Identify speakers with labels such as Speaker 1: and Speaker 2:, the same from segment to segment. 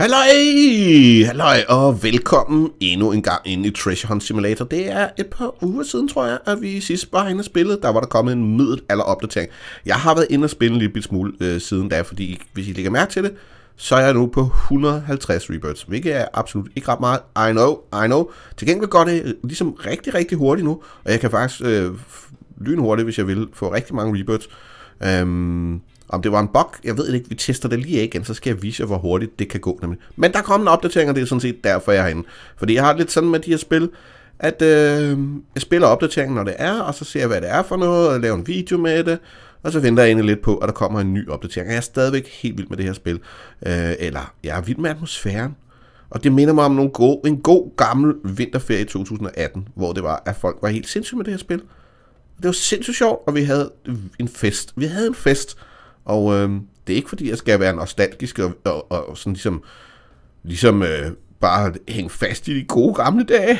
Speaker 1: Halløj! Halløj, og velkommen endnu en gang ind i Treasure Hunt Simulator. Det er et par uger siden, tror jeg, at vi sidst var inde og spillede. Der var der kommet en middelalder opdatering. Jeg har været inde og spille en lille smule øh, siden da, fordi hvis I lægger mærke til det, så er jeg nu på 150 rebirths, hvilket er absolut ikke ret meget. I know, I know. Til gengæld går det øh, ligesom rigtig, rigtig hurtigt nu, og jeg kan faktisk øh, lynhurtigt, hvis jeg vil, få rigtig mange rebirths. Øhm, om det var en bug, jeg ved ikke, vi tester det lige igen, så skal jeg vise jer, hvor hurtigt det kan gå. Nemlig. Men der kommer en opdatering, og det er sådan set derfor, jeg er herinde. Fordi jeg har lidt sådan med de her spil, at øh, jeg spiller opdateringen, når det er, og så ser jeg, hvad det er for noget, og laver en video med det, og så venter jeg egentlig lidt på, at der kommer en ny opdatering. Og jeg er stadigvæk helt vild med det her spil. Øh, eller, jeg er vild med atmosfæren. Og det minder mig om nogle gode, en god gammel vinterferie i 2018, hvor det var, at folk var helt sindssyge med det her spil. Det var sindssygt sjovt, og vi havde en fest. Vi havde en fest og øh, det er ikke fordi, jeg skal være nostalgisk og, og, og sådan ligesom, ligesom øh, bare hænge fast i de gode gamle dage.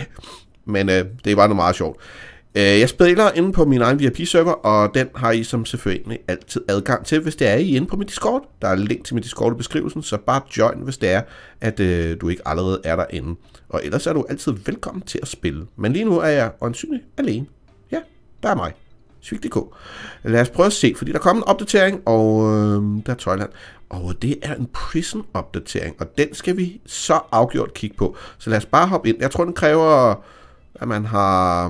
Speaker 1: Men øh, det var noget meget sjovt. Øh, jeg spiller inde på min egen VIP-server, og den har I som selvfølgelig altid adgang til, hvis det er I inde på min Discord. Der er link til min Discord i beskrivelsen, så bare join, hvis det er, at øh, du ikke allerede er derinde. Og ellers er du altid velkommen til at spille. Men lige nu er jeg åndsynligt alene. Ja, der er mig. Svig.dk. Lad os prøve at se, fordi der kom en opdatering, og øh, der er Thailand. Og det er en prison-opdatering, og den skal vi så afgjort kigge på. Så lad os bare hoppe ind. Jeg tror, den kræver, at man har...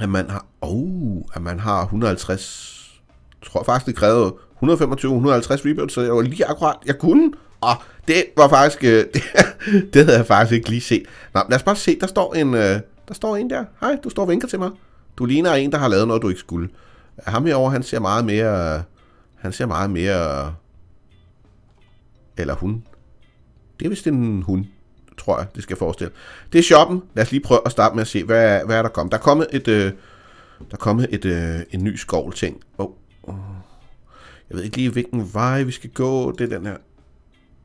Speaker 1: At man har... Oh, at man har 150... Jeg tror faktisk, det krævede 125-150 rebuilds, så jeg var lige akkurat... Jeg kunne... Og det var faktisk... Øh, det, det havde jeg faktisk ikke lige set. Nå, lad os bare se. Der står en... Øh, der står en der. Hej, du står og vinker til mig. Du ligner en, der har lavet noget, du ikke skulle. Ham herovre, han ser meget mere... Han ser meget mere... Eller hun. Det er vist en hun, tror jeg, det skal jeg forestille. Det er shoppen. Lad os lige prøve at starte med at se, hvad, hvad er der kommet. Der er kommet et... Øh, der er kommet et, øh, en ny ting. Oh. Jeg ved ikke lige, hvilken vej vi skal gå. Det er den her.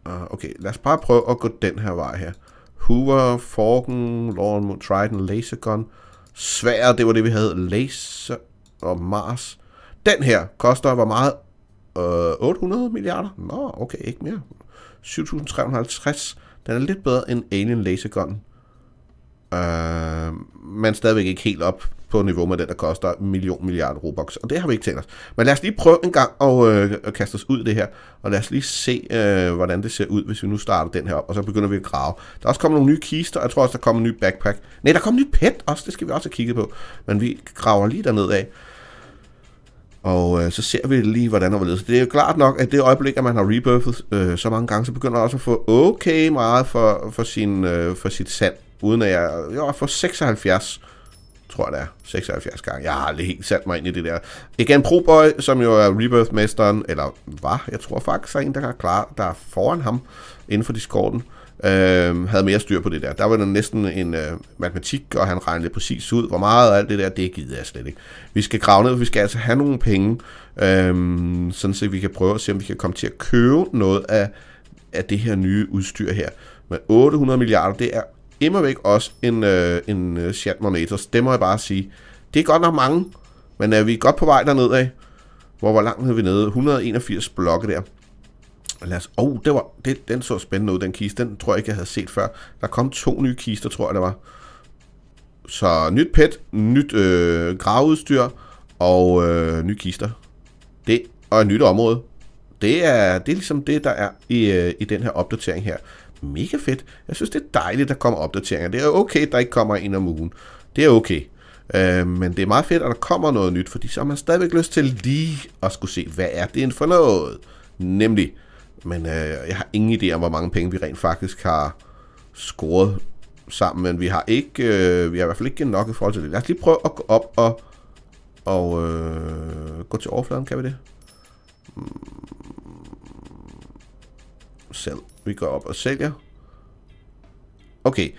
Speaker 1: Uh, okay, lad os bare prøve at gå den her vej her. Hoover, Forken, Lawnmower, Trident, Laser Øh, svær, det var det, vi havde. Laser og Mars. Den her koster, hvor meget? Øh, 800 milliarder? Nå, okay, ikke mere. 7.350. Den er lidt bedre end Alien Lasergun. Øh, men stadigvæk ikke helt op på niveau med den, der koster en million milliard Robux. Og det har vi ikke tænkt os. Men lad os lige prøve en gang at, øh, at kaste os ud i det her, og lad os lige se, øh, hvordan det ser ud, hvis vi nu starter den her op, og så begynder vi at grave. Der er også kommet nogle nye kister, jeg tror også, der kommer en ny backpack. Nej, der kommer en ny pet også, det skal vi også have kigget på. Men vi graver lige derned af. Og øh, så ser vi lige, hvordan og er. Det er jo klart nok, at det øjeblik, at man har rebirthet øh, så mange gange, så begynder man også at få okay meget for, for, sin, øh, for sit sand. Uden at jeg, jeg får 76 tror jeg det er, 76 gange. Jeg har aldrig helt sat mig ind i det der. Igen Proboy, som jo er Rebirth-mesteren, eller var, jeg tror faktisk, er en, der er klar, der er foran ham inden for Discorden, øh, havde mere styr på det der. Der var der næsten en øh, matematik, og han regnede præcis ud, hvor meget og alt det der, det gider jeg slet ikke. Vi skal grave ned, vi skal altså have nogle penge, øh, sådan så vi kan prøve at se, om vi kan komme til at købe noget af, af det her nye udstyr her. Men 800 milliarder, det er immer væk også en, øh, en øh, Shatmonator. Det må jeg bare sige. Det er godt nok mange, men er vi godt på vej derned af. Hvor, hvor langt er vi nede? 181 blokke der. Lad os, oh, det var, det, den så spændende ud, den kiste. Den tror jeg ikke, jeg havde set før. Der kom to nye kister, tror jeg, der var. Så nyt pet, nyt øh, graveudstyr og øh, nye kister. Det, og et nyt område. Det er, det er ligesom det, der er i, øh, i den her opdatering her mega fedt. Jeg synes, det er dejligt, der kommer opdateringer. Det er okay, der ikke kommer en om ugen. Det er okay. Øh, men det er meget fedt, at der kommer noget nyt, fordi så har man stadigvæk lyst til lige at skulle se, hvad er det en for noget? Nemlig, men øh, jeg har ingen idé om, hvor mange penge vi rent faktisk har scoret sammen, men vi har ikke, øh, vi har i hvert fald ikke nok i forhold til det. Lad os lige prøve at gå op og, og øh, gå til overfladen, kan vi det? Mm. Selv vi går op og sælger. Okay.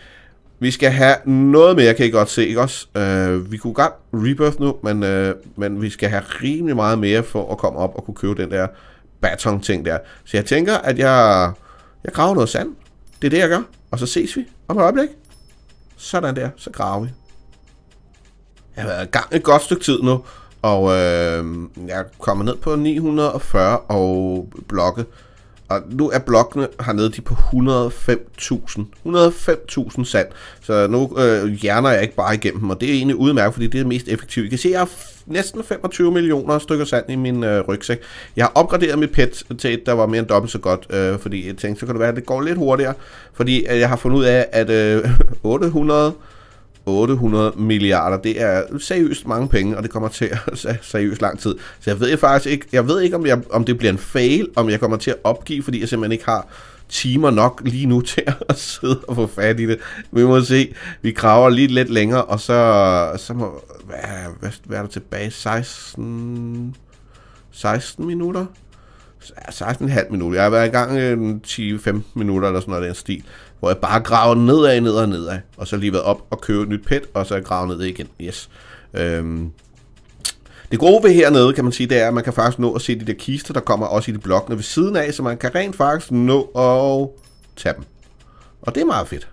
Speaker 1: Vi skal have noget mere, kan I godt se, ikke også? Øh, vi kunne godt rebirth nu, men, øh, men vi skal have rimelig meget mere for at komme op og kunne købe den der baton-ting der. Så jeg tænker, at jeg, jeg graver noget sand. Det er det, jeg gør. Og så ses vi om et øjeblik. Sådan der, så graver vi. Jeg har været i gang et godt stykke tid nu, og øh, jeg kommer ned på 940 og blokke og nu er blokkene hernede, de på 105.000. 105.000 sand. Så nu øh, hjerner jeg ikke bare igennem, og det er egentlig udmærket, fordi det er mest effektivt. I kan se, at jeg har næsten 25 millioner stykker sand i min øh, rygsæk. Jeg har opgraderet mit pet til et, der var mere end dobbelt så godt, øh, fordi jeg tænkte, så kan det være, at det går lidt hurtigere. Fordi øh, jeg har fundet ud af, at øh, 800 800 milliarder. Det er seriøst mange penge, og det kommer til at seriøst lang tid. Så jeg ved faktisk ikke, jeg ved ikke om, jeg, om det bliver en fail, om jeg kommer til at opgive, fordi jeg simpelthen ikke har timer nok lige nu til at sidde og få fat i det. Vi må se. Vi kraver lige lidt længere, og så, så må... Hvad, hvad, hvad er der tilbage? 16... 16 minutter? 16,5 minutter. Jeg har været i gang øh, en 10-15 minutter eller sådan noget af den stil hvor jeg bare graver nedad, nedad, nedad, og så lige været op og købe et nyt pet, og så grave ned igen. Yes. Øhm. Det gode ved hernede, kan man sige, det er, at man kan faktisk nå at se de der kister, der kommer også i de blokkene ved siden af, så man kan rent faktisk nå at tage dem. Og det er meget fedt.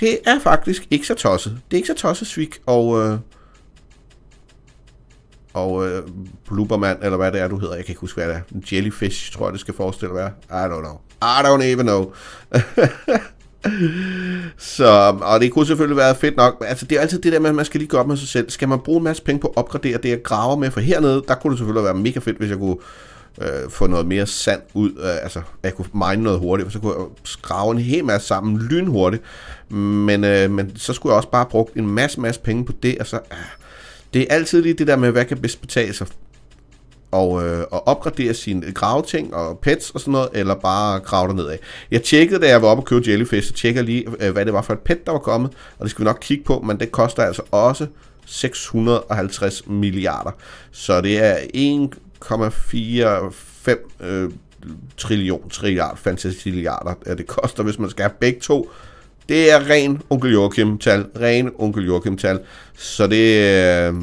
Speaker 1: Det er faktisk ikke så tosset. Det er ikke så tosset svig, og øh, og øh, Blubberman, eller hvad det er, du hedder. Jeg kan ikke huske, hvad det er. Jellyfish, tror jeg, det skal forestille være. I don't know. I don't even know. så, og det kunne selvfølgelig være fedt nok. Men altså, det er altid det der med, at man skal lige gå op med sig selv. Skal man bruge en masse penge på at opgradere det, jeg graver med? For hernede, der kunne det selvfølgelig være mega fedt, hvis jeg kunne øh, få noget mere sand ud. Øh, altså, jeg kunne mine noget hurtigt, og så kunne jeg skrave en hel masse sammen lynhurtigt. Men, øh, men så skulle jeg også bare bruge en masse, masse penge på det, og så... Øh, det er altid lige det der med, hvad kan bedst betale sig og, øh, og opgradere sine graveting og pets og sådan noget, eller bare grave der nedad. Jeg tjekkede, da jeg var oppe og købe Jellyfish, så tjekker lige, øh, hvad det var for et pet, der var kommet, og det skal vi nok kigge på, men det koster altså også 650 milliarder. Så det er 1,45 øh, trillion, fantastisk milliarder, øh, det koster, hvis man skal have begge to det er ren onkel Joachim-tal. Ren onkel Joachim-tal. Så det... Øh,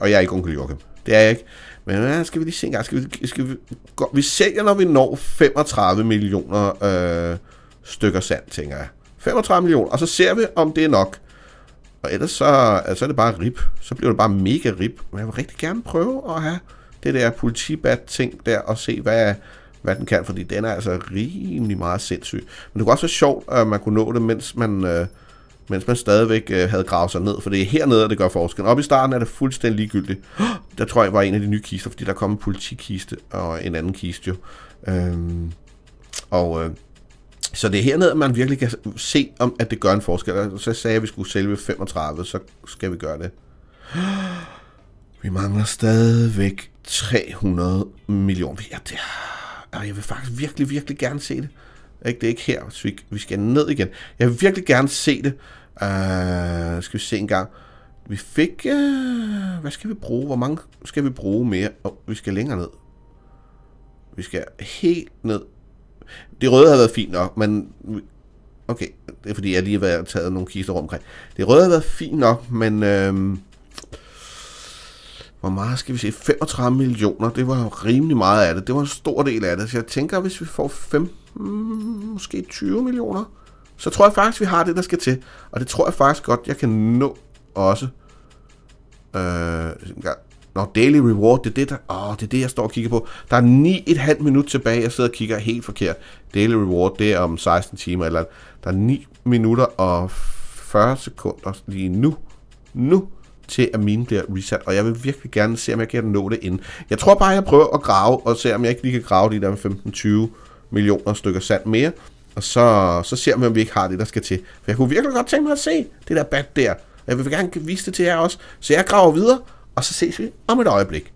Speaker 1: og jeg er ikke onkel Joachim. Det er jeg ikke. Men øh, skal vi lige se en gang. Skal vi, skal vi, gå, vi sælger, når vi når 35 millioner øh, stykker sand, tænker jeg. 35 millioner, og så ser vi, om det er nok. Og ellers så, altså, er det bare rip. Så bliver det bare mega rip. Men jeg vil rigtig gerne prøve at have det der politibat-ting der, og se, hvad, hvad den kan, fordi den er altså rimelig meget sindssyg. Men det kunne også være sjovt, at man kunne nå det, mens man, øh, mens man stadigvæk øh, havde gravet sig ned, for det er hernede, det gør forskellen. Op i starten er det fuldstændig ligegyldigt. Oh, der tror jeg var en af de nye kister, fordi der kom en politikiste og en anden kiste jo. Øhm, og øh, så det er hernede, man virkelig kan se, om at det gør en forskel. Så sagde jeg, at vi skulle sælge 35, så skal vi gøre det. Vi mangler stadigvæk 300 millioner. Ja, det er og jeg vil faktisk virkelig, virkelig gerne se det. Ikke, det er ikke her, så vi, vi skal ned igen. Jeg vil virkelig gerne se det. Uh, skal vi se en gang. Vi fik... Uh, hvad skal vi bruge? Hvor mange skal vi bruge mere? Oh, vi skal længere ned. Vi skal helt ned. Det røde har været fint nok, men... Okay, det er fordi, jeg lige har taget nogle kister rundt omkring. Det røde har været fint nok, men... Uh, hvor meget skal vi se? 35 millioner, det var rimelig meget af det. Det var en stor del af det. Så jeg tænker, hvis vi får 15, mm, måske 20 millioner, så tror jeg faktisk, vi har det, der skal til. Og det tror jeg faktisk godt, jeg kan nå også. Øh, Nå, Daily Reward, det er det, der, åh, det er det, jeg står og kigger på. Der er 9,5 minut tilbage, jeg sidder og kigger helt forkert. Daily Reward, det er om 16 timer eller Der er 9 minutter og 40 sekunder lige nu. Nu til at mine bliver reset, og jeg vil virkelig gerne se, om jeg kan nå det inden. Jeg tror bare, jeg prøver at grave, og se, om jeg ikke lige kan grave de der 15-20 millioner stykker sand mere, og så, så ser vi, om vi ikke har det, der skal til. For jeg kunne virkelig godt tænke mig at se det der bat der. Jeg vil gerne vise det til jer også. Så jeg graver videre, og så ses vi om et øjeblik.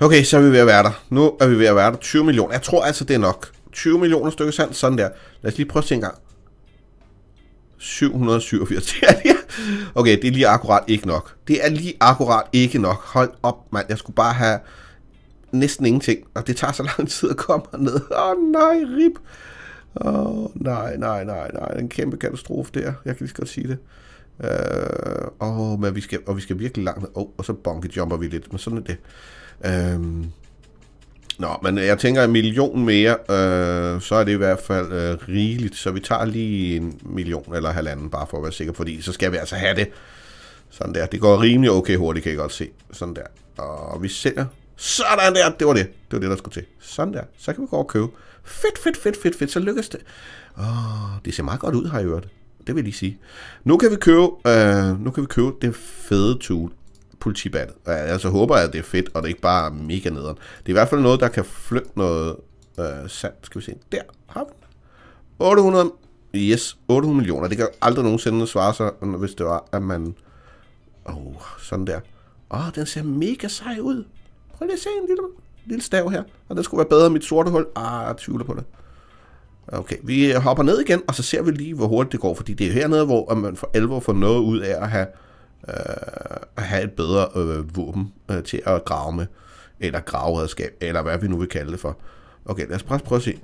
Speaker 1: Okay, så er vi ved at være der. Nu er vi ved at være der. 20 millioner. Jeg tror altså, det er nok. 20 millioner stykker sand, sådan der. Lad os lige prøve at se en gang. 787. Ja, okay, det er lige akkurat ikke nok. Det er lige akkurat ikke nok. Hold op, mand. Jeg skulle bare have næsten ingenting, og det tager så lang tid at komme ned. Åh oh, nej, rip. Åh oh, nej, nej, nej, nej. En kæmpe katastrofe der. Jeg kan lige så godt sige det. Øh, uh, oh, men vi skal, og vi skal virkelig langt Åh, Oh, og så bunker jumper vi lidt, men sådan er det. uh, Nå, men jeg tænker en million mere, øh, så er det i hvert fald øh, rigeligt. Så vi tager lige en million eller halvanden, bare for at være sikker, fordi så skal vi altså have det. Sådan der. Det går rimelig okay hurtigt, kan jeg godt se. Sådan der. Og vi sælger. Sådan der. Det var det. Det var det, der skulle til. Sådan der. Så kan vi gå og købe. Fedt, fedt, fedt, fedt, fedt. Så lykkes det. Åh, det ser meget godt ud, har jeg hørt. Det vil jeg lige sige. Nu kan vi købe, øh, nu kan vi købe det fede tool politibandet. Og jeg altså håber, at det er fedt, og det er ikke bare mega nederen. Det er i hvert fald noget, der kan flytte noget øh, sand. Skal vi se, der har vi 800, yes, 800 millioner. Det kan aldrig nogensinde svare sig, hvis det var, at man... Åh, oh, sådan der. Åh, oh, den ser mega sej ud. Prøv lige at se en lille, lille stav her. Og den skulle være bedre end mit sorte hul. Ah, jeg tvivler på det. Okay, vi hopper ned igen, og så ser vi lige, hvor hurtigt det går. Fordi det er hernede, hvor man for alvor får noget ud af at have Øh, at have et bedre øh, våben øh, til at grave med, eller graveredskab, eller hvad vi nu vil kalde det for. Okay, lad os prøve, prøve at se.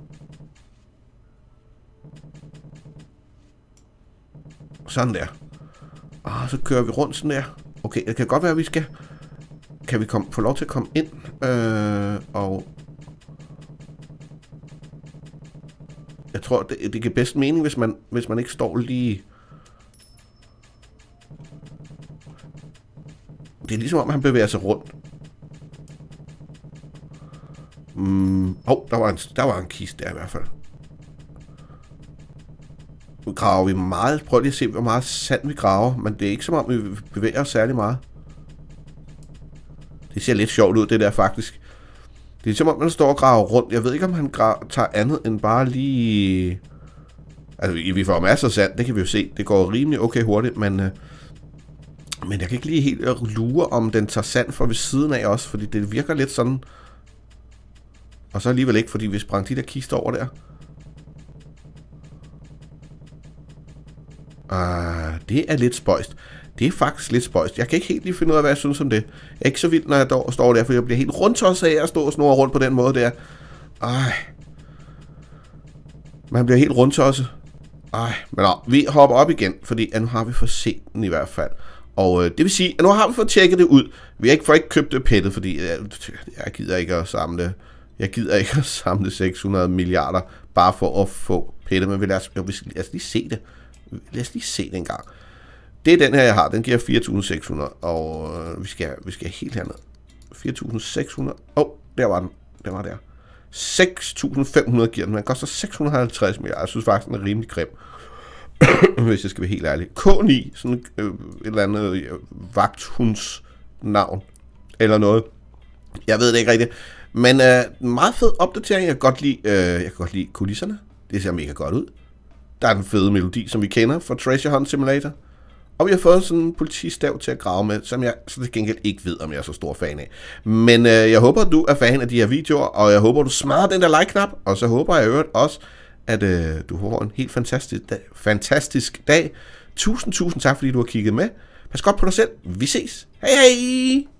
Speaker 1: Sådan der. Og ah, så kører vi rundt sådan der. Okay, det kan godt være, at vi skal... Kan vi komme, få lov til at komme ind øh, og jeg tror, det, det giver bedst mening, hvis man, hvis man ikke står lige det er ligesom om, han bevæger sig rundt. Mm, oh, der var, en, der var en kiste der i hvert fald. Nu graver vi meget. Prøv lige at se, hvor meget sand vi graver. Men det er ikke som om, vi bevæger os særlig meget. Det ser lidt sjovt ud, det der faktisk. Det er som om, man står og graver rundt. Jeg ved ikke, om han tager andet end bare lige... Altså, vi får masser af sand, det kan vi jo se. Det går rimelig okay hurtigt, men... Øh, men jeg kan ikke lige helt øh, lure, om den tager sand for ved siden af også, fordi det virker lidt sådan. Og så alligevel ikke, fordi vi sprang de der kister over der. Ah, det er lidt spøjst. Det er faktisk lidt spøjst. Jeg kan ikke helt lige finde ud af, hvad jeg synes om det. Jeg er ikke så vildt, når jeg dog, står der, for jeg bliver helt rundt af at stå og snurre rundt på den måde der. Ej. Man bliver helt rundt Ej, men nå, vi hopper op igen, fordi ja, nu har vi for sent i hvert fald. Og øh, det vil sige, at nu har vi fået tjekket det ud. Vi har ikke, fået ikke købt pættet, fordi jeg, jeg gider ikke at samle... Jeg gider ikke at samle 600 milliarder bare for at få pættet, men vi os, jo, vi skal, lad os lige se det. Lad os lige se det en gang. Det er den her, jeg har. Den giver 4.600, og øh, vi, skal, vi skal helt herned. 4.600. Åh, oh, der var den. Den var der. 6.500 giver den. Man koster 650 milliarder. Jeg synes faktisk, den er rimelig grim. hvis jeg skal være helt ærlig. K9, sådan øh, et eller andet øh, vagthunds navn, eller noget. Jeg ved det ikke rigtigt. Men øh, meget fed opdatering. Jeg kan godt lide, øh, jeg kan godt lide kulisserne. Det ser mega godt ud. Der er den fede melodi, som vi kender fra Treasure Hunt Simulator. Og vi har fået sådan en politistav til at grave med, som jeg så til gengæld ikke ved, om jeg er så stor fan af. Men øh, jeg håber, du er fan af de her videoer, og jeg håber, du smadrer den der like-knap, og så håber jeg øvrigt også, at øh, du har en helt fantastisk dag. fantastisk dag. Tusind, tusind tak, fordi du har kigget med. Pas godt på dig selv. Vi ses. Hej hej!